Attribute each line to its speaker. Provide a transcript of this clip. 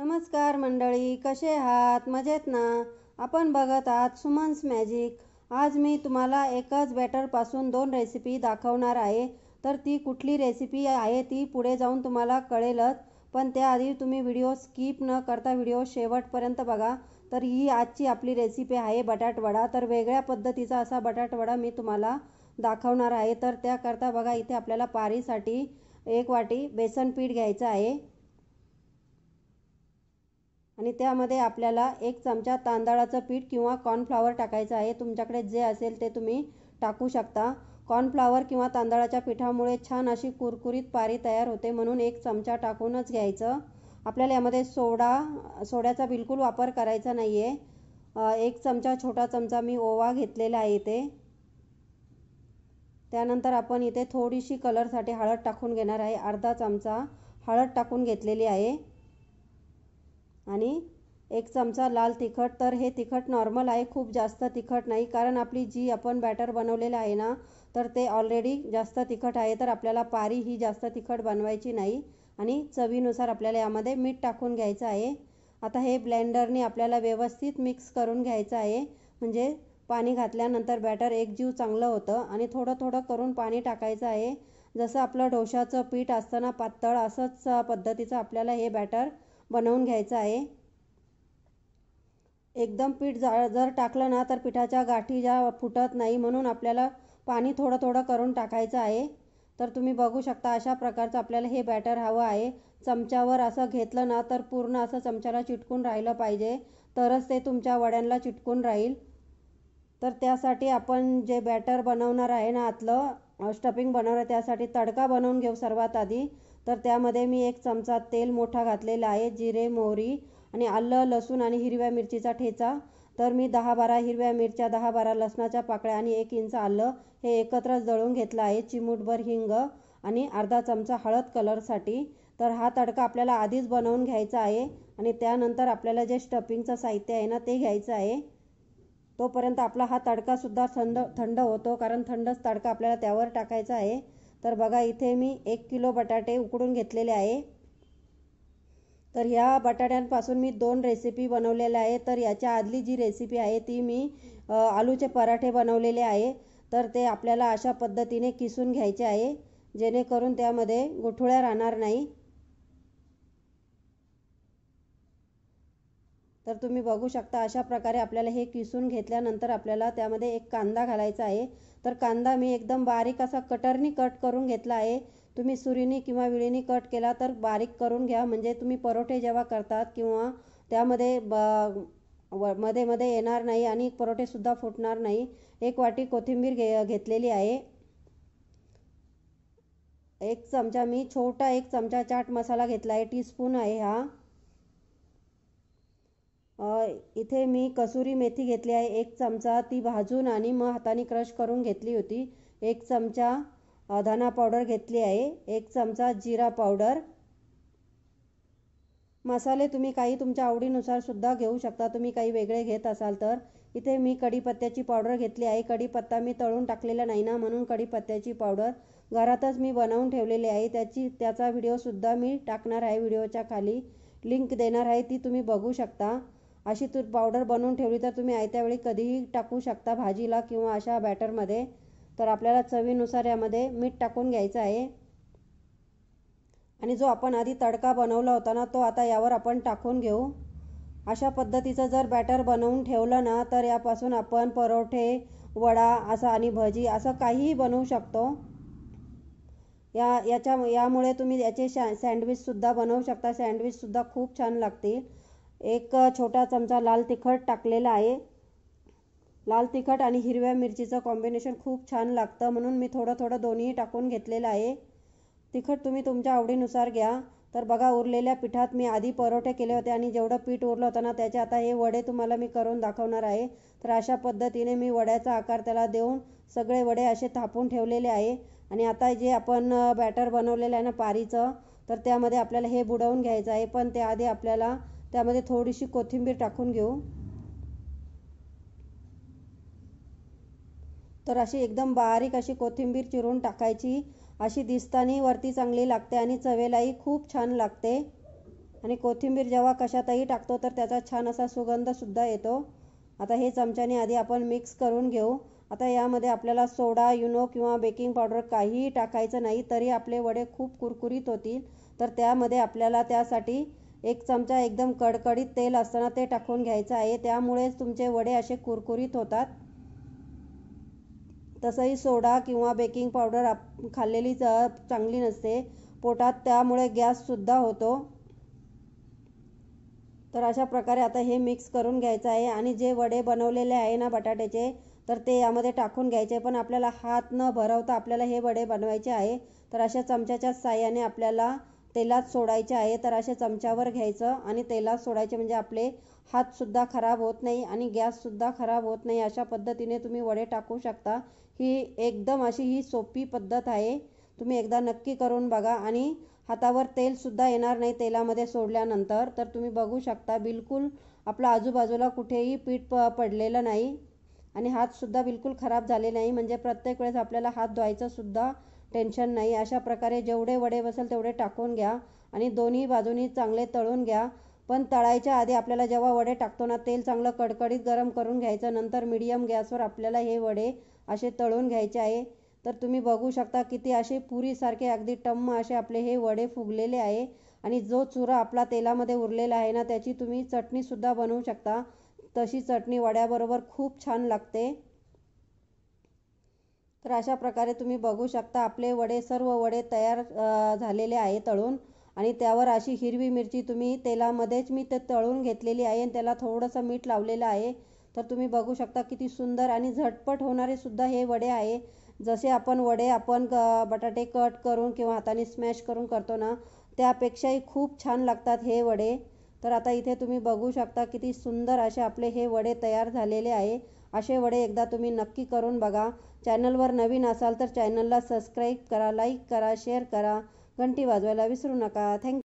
Speaker 1: नमस्कार मंडळी कसे आहात मजेत ना आपण बघत आहात सुमन्स मॅजिक आज मी तुम्हाला एकच बॅटरपासून दोन रेसिपी दाखवणार आहे तर ती कुठली रेसिपी आहे ती पुढे जाऊन तुम्हाला कळेलच पण त्याआधी तुम्ही व्हिडिओ स्किप न करता व्हिडिओ शेवटपर्यंत बघा तर ही आजची आपली रेसिपी आहे बटाटवडा तर वेगळ्या पद्धतीचा असा बटाटवडा मी तुम्हाला दाखवणार आहे तर त्याकरता बघा इथे आपल्याला पारीसाठी एक वाटी बेसन पीठ घ्यायचं आहे आणि त्यामध्ये आपल्याला एक चमचा तांदळाचं पीठ किंवा कॉर्नफ्लॉवर टाकायचं आहे तुमच्याकडे जे असेल ते तुम्ही टाकू शकता कॉर्नफ्लॉवर किंवा तांदळाच्या पिठामुळे छान अशी कुरकुरीत पारी तयार होते म्हणून एक चमचा टाकूनच घ्यायचं आपल्याला यामध्ये सोडा सोड्याचा बिलकुल वापर करायचा नाही आहे एक चमचा छोटा चमचा मी ओवा घेतलेला आहे इथे त्यानंतर आपण इथे थोडीशी कलरसाठी हळद टाकून घेणार आहे अर्धा चमचा हळद टाकून घेतलेली आहे आणि एक चमचा लाल तिखट तर हे तिखट नॉर्मल आहे खूप जास्त तिखट नाही कारण आपली जी आपण बॅटर बनवलेलं आहे ना तर ते ऑलरेडी जास्त तिखट आहे तर आपल्याला पारी ही जास्त तिखट बनवायची नाही आणि चवीनुसार आपल्याला यामध्ये मीठ टाकून घ्यायचं आहे आता हे ब्लेंडरने आपल्याला व्यवस्थित मिक्स करून घ्यायचं आहे म्हणजे पाणी घातल्यानंतर बॅटर एकजीव चांगलं होतं आणि थोडं थोडं करून पाणी टाकायचं आहे जसं आपलं डोशाचं पीठ असताना पातळ असंच पद्धतीचं आपल्याला हे बॅटर बनवून घ्यायचं आहे एकदम पीठ जा जर टाकलं ना तर पिठाच्या गाठी ज्या फुटत नाही म्हणून आपल्याला पाणी थोडं थोडं करून टाकायचं आहे तर तुम्ही बघू शकता अशा प्रकारचं आपल्याला हे बॅटर हवं आहे चमच्यावर असं घेतलं ना तर पूर्ण असं चमच्याला चिटकून राहिलं पाहिजे तरच ते तुमच्या वड्यांना चिटकून राहील तर त्यासाठी आपण जे बॅटर बनवणार आहे ना आतलं स्टफिंग बनवणार त्यासाठी तडका बनवून घेऊ सर्वात आधी तर त्यामध्ये मी एक चमचा तेल मोठा घातलेला आहे जिरे मोहरी आणि आलं लसूण आणि हिरव्या मिरचीचा ठेचा तर मी दहा बारा हिरव्या मिरच्या दहा बारा लसणाच्या पाकळ्या आणि एक इंच आलं हे एकत्र जळून घेतलं आहे चिमूटभर हिंग आणि अर्धा चमचा हळद कलरसाठी तर हा तडका आपल्याला आधीच बनवून घ्यायचा आहे आणि त्यानंतर आपल्याला जे स्टफिंगचं साहित्य आहे ना ते घ्यायचं आहे तोपर्यंत आपला हा तडकासुद्धा थंड थंड होतो कारण थंडच तडका आपल्याला त्यावर टाकायचा आहे तर बघा इथे मी एक किलो बटाटे उकडून घेतलेले आहे तर ह्या बटाट्यांपासून मी दोन रेसिपी बनवलेल्या आहे तर याच्या आधली जी रेसिपी आहे ती मी आलूचे पराठे बनवलेले आहे तर ते आपल्याला अशा पद्धतीने किसून घ्यायचे आहे जेणेकरून त्यामध्ये गुठळ्या राहणार नाही तर तुम्ही बघू शकता अशा प्रकारे आपल्याला हे किसून घेतल्यानंतर आपल्याला त्यामध्ये एक कांदा घालायचा आहे तर कांदा मी एकदम बारीक असा कटरनी कट करून घेतला आहे तुम्ही सुरीनी किंवा विळीनी कट केला तर बारीक करून घ्या म्हणजे तुम्ही परोठे जेव्हा करतात किंवा त्यामध्ये ब मध्ये मध्ये येणार नाही आणि परोठेसुद्धा फुटणार नाही एक वाटी कोथिंबीर घे घेतलेली आहे एक चमचा मी छोटा एक चमचा चाट मसाला घेतला आहे टीस्पून आहे हा इथे मी कसुरी मेथी घेतली आहे एक चमचा ती भाजून आणि मग हाताने क्रश करून घेतली होती एक चमचा धना पावडर घेतली आहे एक चमचा जिरा पावडर मसाले तुम्ही काही तुमच्या आवडीनुसार सुद्धा घेऊ शकता तुम्ही काही वेगळे घेत असाल तर इथे मी कढीपत्त्याची पावडर घेतली आहे कढीपत्ता मी तळून टाकलेला नाही ना म्हणून कढीपत्त्याची पावडर घरातच मी बनवून ठेवलेली आहे त्याची त्याचा व्हिडिओसुद्धा मी टाकणार आहे व्हिडिओच्या खाली लिंक देणार आहे ती तुम्ही बघू शकता अशी तू पावडर बनवून ठेवली तर तुम्ही आयत्या वेळी कधीही टाकू शकता भाजीला किंवा अशा बॅटरमध्ये तर आपल्याला चवीनुसार यामध्ये मीठ टाकून घ्यायचं आहे आणि जो आपण आधी तडका बनवला होता ना तो आता यावर आपण टाकून घेऊ अशा पद्धतीचं जर बॅटर बनवून ठेवलं ना तर यापासून आपण परोठे वडा असं आणि भजी असं काहीही बनवू शकतो या याच्या यामुळे तुम्ही याचे शॅ सँडविचसुद्धा बनवू शकता सँडविचसुद्धा खूप छान लागतील एक छोटा चमचा लाल तिखट टाकलेला आहे लाल तिखट आणि हिरव्या मिरचीचं कॉम्बिनेशन खूप छान लागतं म्हणून मी थोडं थोडं दोन्ही टाकून घेतलेलं आहे तिखट तुम्ही तुमच्या आवडीनुसार घ्या तर बघा उरलेल्या पिठात मी आधी परोठे केले होते आणि जेवढं पीठ उरलं होतं ना त्याचे आता हे वडे तुम्हाला मी करून दाखवणार आहे तर अशा पद्धतीने मी वड्याचा आकार त्याला देऊन सगळे वडे असे थापून ठेवलेले आहे आणि आता जे आपण बॅटर बनवलेलं आहे ना पारीचं तर त्यामध्ये आपल्याला हे बुडवून घ्यायचं आहे पण त्याआधी आपल्याला त्यामध्ये थोडीशी कोथिंबीर टाकून घेऊ तर अशी एकदम बारीक अशी कोथिंबीर चिरून टाकायची अशी दिसतानी वरती चांगली लागते आणि चवेलाही खूप छान लागते आणि कोथिंबीर जेव्हा कशातही टाकतो तर त्याचा छान असा सुगंधसुद्धा येतो आता हे चमच्याने आधी आपण मिक्स करून घेऊ आता यामध्ये आपल्याला सोडा युनो किंवा बेकिंग पावडर काहीही टाकायचं नाही तरी आपले वडे खूप कुरकुरीत होतील तर त्यामध्ये आपल्याला त्यासाठी एक चमचा एकदम कडकडीत तेल असताना ते टाकून घ्यायचं आहे त्यामुळेच तुमचे वडे असे कुरकुरीत होतात तसंही सोडा किंवा बेकिंग पावडर आप खाल्लेली चांगली नसते पोटात त्यामुळे गॅससुद्धा होतो तर अशा प्रकारे आता हे मिक्स करून घ्यायचं आहे आणि जे वडे बनवलेले आहे ना बटाट्याचे तर ते यामध्ये टाकून घ्यायचे पण आपल्याला हात न भरवता आपल्याला हे वडे बनवायचे आहे तर अशा चमच्याच्या साह्याने आपल्याला तेलात सोडायचे आहे तर असे चमच्यावर घ्यायचं आणि तेलात सोडायचे म्हणजे आपले हातसुद्धा खराब होत नाही आणि गॅससुद्धा खराब होत नाही अशा पद्धतीने तुम्ही वडे टाकू शकता ही एकदम अशी ही सोपी पद्धत आहे तुम्ही एकदा नक्की करून बघा आणि हातावर तेलसुद्धा येणार नाही तेलामध्ये सोडल्यानंतर तर तुम्ही बघू शकता बिलकुल आपल्या आजूबाजूला कुठेही पीठ प पडलेलं नाही आणि हातसुद्धा बिलकुल खराब झाले नाही म्हणजे प्रत्येक वेळेस आपल्याला हात सुद्धा टेन्शन नाही अशा प्रकारे जेवढे वडे बसेल तेवढे टाकून घ्या आणि दोन्ही बाजूनी चांगले तळून घ्या पण तळायच्या आधी आपल्याला जेव्हा वडे टाकतो ना तेल चांगलं कडकडीत गरम करून घ्यायचं नंतर मिडियम गॅसवर आपल्याला हे वडे असे तळून घ्यायचे आहे तर तुम्ही बघू शकता किती असे पुरीसारखे अगदी टम्म असे आपले हे वडे फुगलेले आहे आणि जो चुरा आपला तेलामध्ये उरलेला आहे ना त्याची तुम्ही चटणीसुद्धा बनवू शकता तशी चटणी वड्याबरोबर खूप छान लागते तर अशा प्रकारे तुम्ही बघू शकता आपले वडे सर्व वडे तयार झालेले आहे तळून आणि त्यावर अशी हिरवी मिरची तुम्ही तेलामध्येच मी ते तळून घेतलेली आहे आणि त्याला थोडंसं मीठ लावलेलं आहे तर तुम्ही बघू शकता किती सुंदर आणि झटपट होणारे सुद्धा हे वडे आहे जसे आपण वडे आपण बटाटे कट करून किंवा हाताने स्मॅश करून करतो ना त्यापेक्षाही खूप छान लागतात हे वडे तर आता इथे तुम्ही बघू शकता किती सुंदर असे आपले हे वडे तयार झालेले आहे असे वडे एकदा तुम्ही नक्की करून बघा चॅनलवर नवीन असाल तर चॅनलला सबस्क्राईब करा लाईक करा शेअर करा घंटी वाजवायला विसरू नका थँक्यू